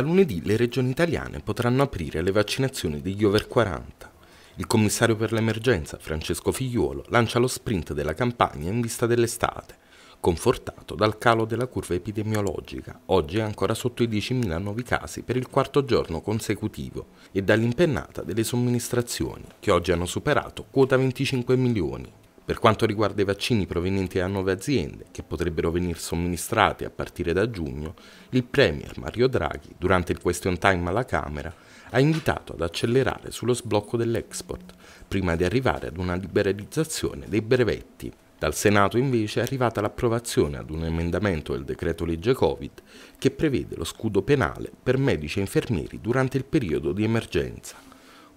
Da lunedì le regioni italiane potranno aprire le vaccinazioni degli over 40. Il commissario per l'emergenza, Francesco Figliuolo, lancia lo sprint della campagna in vista dell'estate, confortato dal calo della curva epidemiologica, oggi è ancora sotto i 10.000 nuovi casi per il quarto giorno consecutivo, e dall'impennata delle somministrazioni, che oggi hanno superato quota 25 milioni. Per quanto riguarda i vaccini provenienti da nuove aziende, che potrebbero venir somministrati a partire da giugno, il Premier Mario Draghi, durante il question time alla Camera, ha invitato ad accelerare sullo sblocco dell'export, prima di arrivare ad una liberalizzazione dei brevetti. Dal Senato invece è arrivata l'approvazione ad un emendamento del decreto legge Covid che prevede lo scudo penale per medici e infermieri durante il periodo di emergenza.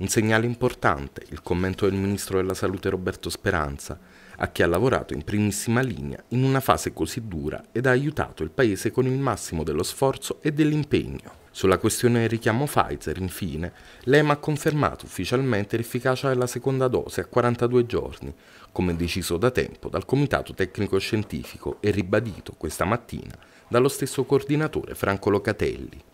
Un segnale importante, il commento del Ministro della Salute Roberto Speranza, a chi ha lavorato in primissima linea in una fase così dura ed ha aiutato il Paese con il massimo dello sforzo e dell'impegno. Sulla questione del richiamo Pfizer, infine, l'EMA ha confermato ufficialmente l'efficacia della seconda dose a 42 giorni, come deciso da tempo dal Comitato Tecnico Scientifico e ribadito questa mattina dallo stesso coordinatore Franco Locatelli.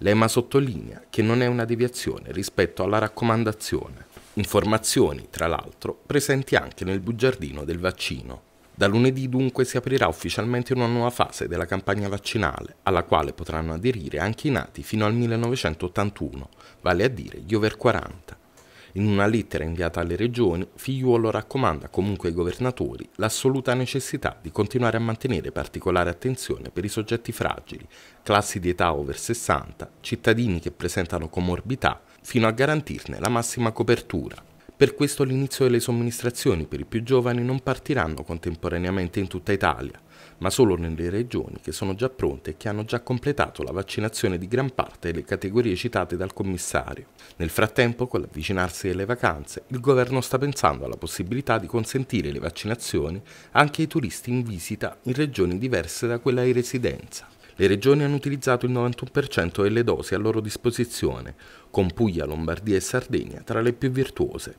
L'EMA sottolinea che non è una deviazione rispetto alla raccomandazione. Informazioni, tra l'altro, presenti anche nel bugiardino del vaccino. Da lunedì dunque si aprirà ufficialmente una nuova fase della campagna vaccinale, alla quale potranno aderire anche i nati fino al 1981, vale a dire gli over 40. In una lettera inviata alle regioni, Figliuolo raccomanda comunque ai governatori l'assoluta necessità di continuare a mantenere particolare attenzione per i soggetti fragili, classi di età over 60, cittadini che presentano comorbità, fino a garantirne la massima copertura. Per questo l'inizio delle somministrazioni per i più giovani non partiranno contemporaneamente in tutta Italia, ma solo nelle regioni che sono già pronte e che hanno già completato la vaccinazione di gran parte delle categorie citate dal commissario. Nel frattempo, con l'avvicinarsi delle vacanze, il governo sta pensando alla possibilità di consentire le vaccinazioni anche ai turisti in visita in regioni diverse da quella di residenza. Le regioni hanno utilizzato il 91% delle dosi a loro disposizione, con Puglia, Lombardia e Sardegna tra le più virtuose.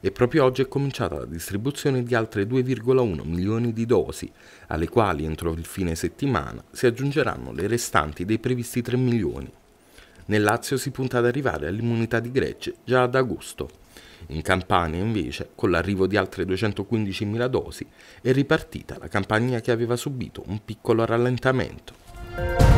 E proprio oggi è cominciata la distribuzione di altre 2,1 milioni di dosi, alle quali entro il fine settimana si aggiungeranno le restanti dei previsti 3 milioni. Nel Lazio si punta ad arrivare all'immunità di gregge già ad agosto. In Campania, invece, con l'arrivo di altre 215.000 dosi, è ripartita la campagna che aveva subito un piccolo rallentamento.